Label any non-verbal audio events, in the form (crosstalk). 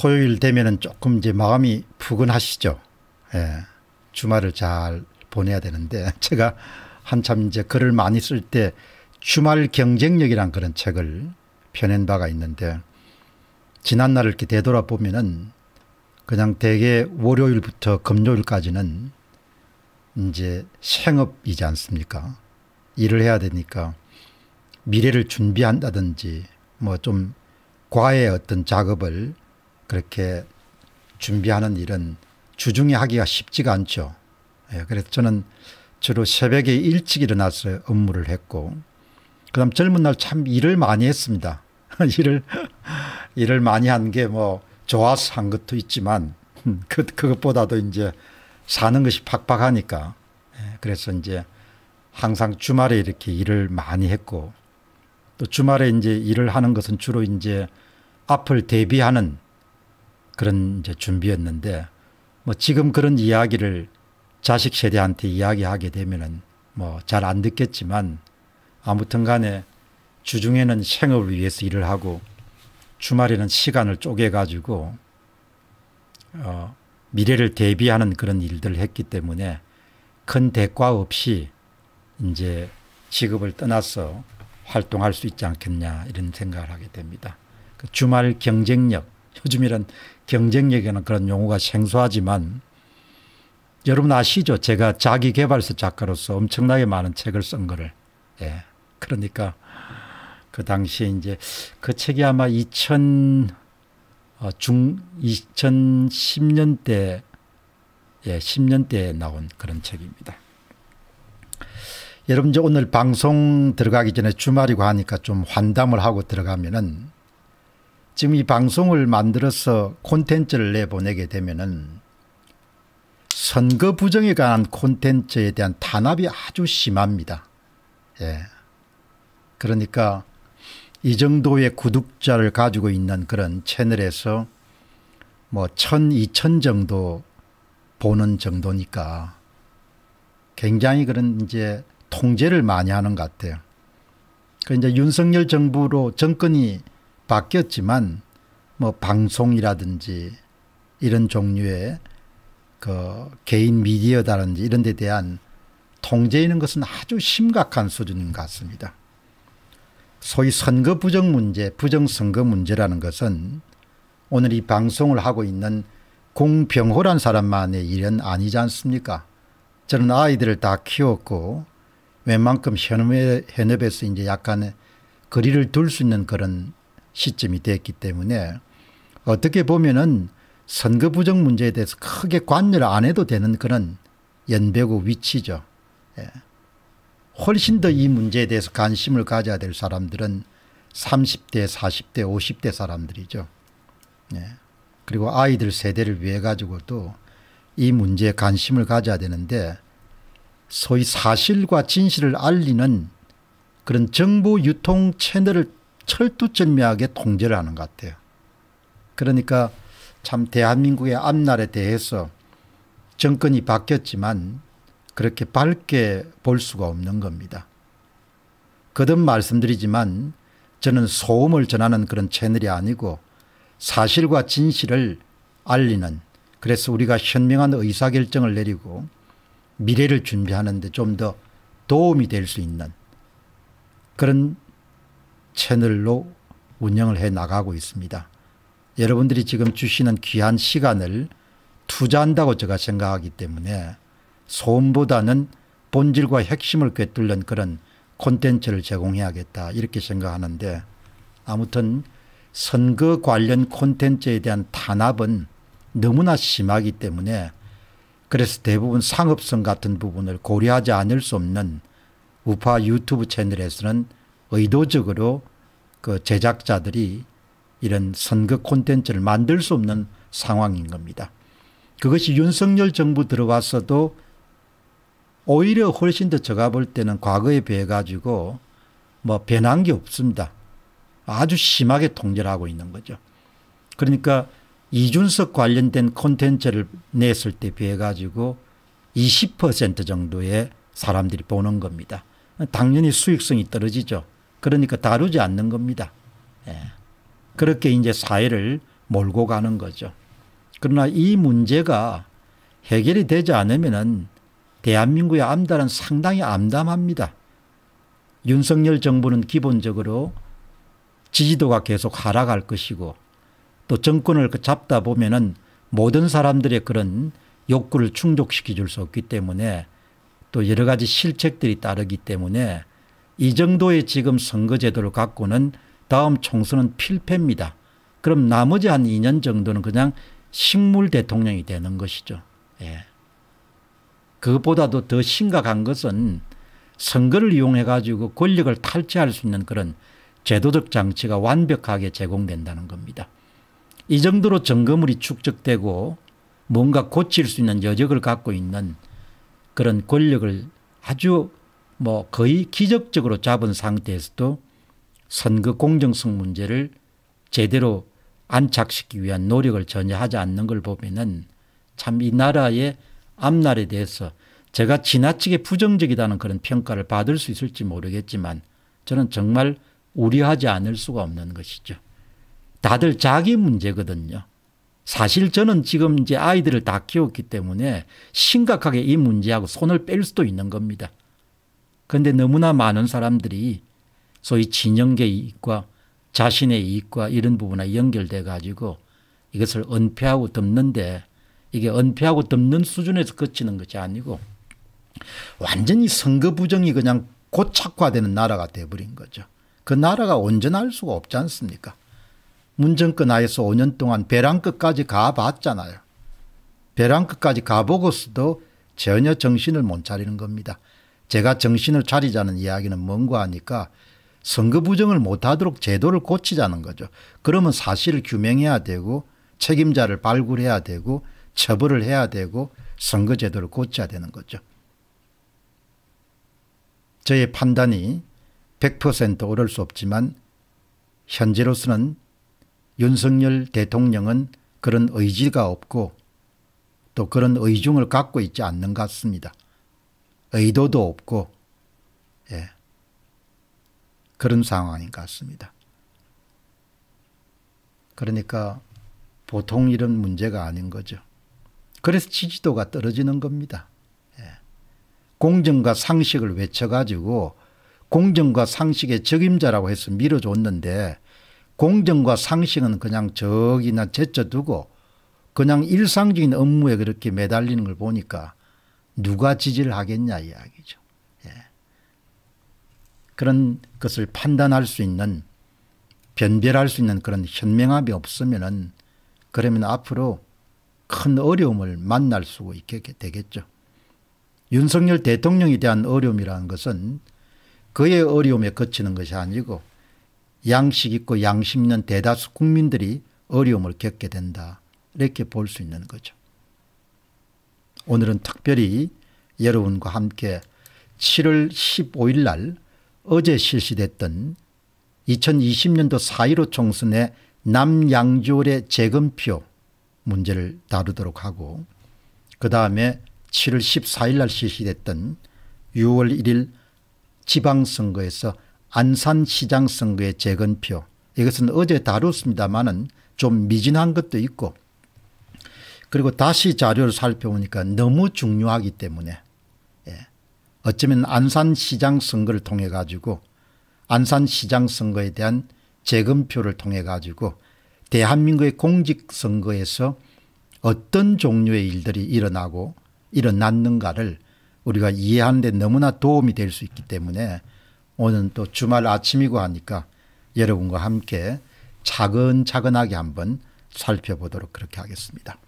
토요일 되면은 조금 이제 마음이 푸근하시죠 예. 주말을 잘 보내야 되는데 (laughs) 제가 한참 이제 글을 많이 쓸 때 주말 경쟁력이란 그런 책을 펴낸 바가 있는데 지난날을 이렇게 되돌아보면은 그냥 대개 월요일부터 금요일까지는 이제 생업이지 않습니까? 일을 해야 되니까 미래를 준비한다든지 뭐 좀 과외 어떤 작업을 그렇게 준비하는 일은 주중에 하기가 쉽지가 않죠. 예, 그래서 저는 주로 새벽에 일찍 일어나서 업무를 했고 그다음 젊은 날 참 일을 많이 했습니다. (laughs) 일을 일을 많이 한 게 뭐 좋아서 한 것도 있지만 음, 그 그것보다도 이제 사는 것이 팍팍하니까 예, 그래서 이제 항상 주말에 이렇게 일을 많이 했고 또 주말에 이제 일을 하는 것은 주로 이제 앞을 대비하는 그런 이제 준비였는데 뭐 지금 그런 이야기를 자식 세대한테 이야기하게 되면은 뭐 잘 안 듣겠지만 아무튼 간에 주중에는 생업을 위해서 일을 하고 주말에는 시간을 쪼개가지고 어, 미래를 대비하는 그런 일들을 했기 때문에 큰 대가 없이 이제 직업을 떠나서 활동할 수 있지 않겠냐 이런 생각을 하게 됩니다. 그 주말 경쟁력 요즘이란 경쟁력에는 그런 용어가 생소하지만 여러분 아시죠? 제가 자기개발서 작가로서 엄청나게 많은 책을 쓴 거를. 예. 그러니까 그 당시에 이제 그 책이 아마 2000, 어, 중, 2010년대, 예, 10년대에 나온 그런 책입니다. 여러분 이제 오늘 방송 들어가기 전에 주말이고 하니까 좀 환담을 하고 들어가면은 지금 이 방송을 만들어서 콘텐츠를 내보내게 되면은 선거 부정에 관한 콘텐츠에 대한 탄압이 아주 심합니다. 예. 그러니까 이 정도의 구독자를 가지고 있는 그런 채널에서 뭐 천, 이천 정도 보는 정도니까 굉장히 그런 이제 통제를 많이 하는 것 같아요. 그 이제 윤석열 정부로 정권이 바뀌었지만 뭐 방송이라든지 이런 종류의 그 개인 미디어다든지 이런 데 대한 통제 있는 것은 아주 심각한 수준인 것 같습니다. 소위 선거 부정 문제, 부정선거 문제라는 것은 오늘 이 방송을 하고 있는 공병호란 사람만의 일은 아니지 않습니까? 저는 아이들을 다 키웠고 웬만큼 현업에서 이제 약간 거리를 둘 수 있는 그런 시점이 됐기 때문에 어떻게 보면은 선거 부정 문제에 대해서 크게 관여를 안 해도 되는 그런 연배고 위치죠. 예. 훨씬 더 이 문제에 대해서 관심을 가져야 될 사람들은 30대, 40대, 50대 사람들이죠. 예. 그리고 아이들 세대를 위해 가지고도 이 문제에 관심을 가져야 되는데 소위 사실과 진실을 알리는 그런 정보 유통 채널을 철두철미하게 통제를 하는 것 같아요. 그러니까 참 대한민국의 앞날에 대해서 정권이 바뀌었지만 그렇게 밝게 볼 수가 없는 겁니다. 거듭 말씀드리지만 저는 소음을 전하는 그런 채널이 아니고 사실과 진실을 알리는 그래서 우리가 현명한 의사결정을 내리고 미래를 준비하는데 좀 더 도움이 될 수 있는 그런 채널로 운영을 해 나가고 있습니다. 여러분들이 지금 주시는 귀한 시간을 투자한다고 제가 생각하기 때문에 소음보다는 본질과 핵심을 꿰뚫는 그런 콘텐츠를 제공해야겠다 이렇게 생각하는데 아무튼 선거 관련 콘텐츠에 대한 탄압은 너무나 심하기 때문에 그래서 대부분 상업성 같은 부분을 고려하지 않을 수 없는 우파 유튜브 채널에서는 의도적으로 그 제작자들이 이런 선거 콘텐츠를 만들 수 없는 상황인 겁니다. 그것이 윤석열 정부 들어와서도 오히려 훨씬 더 제가 볼 때는 과거에 비해 가지고 뭐 변한 게 없습니다. 아주 심하게 통제를 하고 있는 거죠. 그러니까 이준석 관련된 콘텐츠를 냈을 때 비해 가지고 20% 정도의 사람들이 보는 겁니다. 당연히 수익성이 떨어지죠. 그러니까 다루지 않는 겁니다. 예. 그렇게 이제 사회를 몰고 가는 거죠. 그러나 이 문제가 해결이 되지 않으면 대한민국의 암달은 상당히 암담합니다. 윤석열 정부는 기본적으로 지지도가 계속 하락할 것이고 또 정권을 그 잡다 보면은 모든 사람들의 그런 욕구를 충족시켜 줄수 없기 때문에 또 여러 가지 실책들이 따르기 때문에 이 정도의 지금 선거제도를 갖고는 다음 총선은 필패입니다. 그럼 나머지 한 2년 정도는 그냥 식물 대통령이 되는 것이죠. 예. 그것보다도 더 심각한 것은 선거를 이용해 가지고 권력을 탈취할 수 있는 그런 제도적 장치가 완벽하게 제공된다는 겁니다. 이 정도로 점검물이 축적되고 뭔가 고칠 수 있는 여력을 갖고 있는 그런 권력을 아주 뭐 거의 기적적으로 잡은 상태에서도 선거 공정성 문제를 제대로 안착시키기 위한 노력을 전혀 하지 않는 걸 보면은 참 이 나라의 앞날에 대해서 제가 지나치게 부정적이라는 그런 평가를 받을 수 있을지 모르겠지만 저는 정말 우려하지 않을 수가 없는 것이죠. 다들 자기 문제거든요. 사실 저는 지금 이제 아이들을 다 키웠기 때문에 심각하게 이 문제하고 손을 뺄 수도 있는 겁니다. 그런데 너무나 많은 사람들이 소위 진영계 이익과 자신의 이익과 이런 부분에 연결돼 가지고 이것을 은폐하고 덮는데 이게 은폐하고 덮는 수준에서 그치는 것이 아니고 완전히 선거 부정이 그냥 고착화되는 나라가 돼버린 거죠. 그 나라가 온전할 수가 없지 않습니까? 문정권 하에서 5년 동안 배랑 끝까지 가봤잖아요. 배랑 끝까지 가보고서도 전혀 정신을 못 차리는 겁니다. 제가 정신을 차리자는 이야기는 뭔가 하니까 선거 부정을 못하도록 제도를 고치자는 거죠. 그러면 사실을 규명해야 되고 책임자를 발굴해야 되고 처벌을 해야 되고 선거제도를 고쳐야 되는 거죠. 저의 판단이 100% 옳을 수 없지만 현재로서는 윤석열 대통령은 그런 의지가 없고 또 그런 의중을 갖고 있지 않는 것 같습니다. 의도도 없고 예. 그런 상황인 것 같습니다. 그러니까 보통 이런 문제가 아닌 거죠. 그래서 지지도가 떨어지는 겁니다. 예. 공정과 상식을 외쳐가지고 공정과 상식의 적임자라고 해서 밀어줬는데 공정과 상식은 그냥 저기나 제쳐두고 그냥 일상적인 업무에 그렇게 매달리는 걸 보니까 누가 지지를 하겠냐 이야기죠. 예. 그런 것을 판단할 수 있는 변별할 수 있는 그런 현명함이 없으면은 그러면 앞으로 큰 어려움을 만날 수 있게 되겠죠. 윤석열 대통령에 대한 어려움이라는 것은 그의 어려움에 거치는 것이 아니고 양식 있고 양심 있는 대다수 국민들이 어려움을 겪게 된다. 이렇게 볼 수 있는 거죠. 오늘은 특별히 여러분과 함께 7월 15일 날 어제 실시됐던 2020년도 4.15 총선의 남양주월의 재검표 문제를 다루도록 하고 그 다음에 7월 14일 날 실시됐던 6월 1일 지방선거에서 안산시장 선거의 재건표 이것은 어제 다뤘습니다마는 좀 미진한 것도 있고 그리고 다시 자료를 살펴보니까 너무 중요하기 때문에 예. 어쩌면 안산시장 선거를 통해 가지고 안산시장 선거에 대한 재검표를 통해 가지고 대한민국의 공직선거에서 어떤 종류의 일들이 일어나고 일어났는가를 우리가 이해하는 데 너무나 도움이 될 수 있기 때문에 오늘 또 주말 아침이고 하니까 여러분과 함께 차근차근하게 한번 살펴보도록 그렇게 하겠습니다.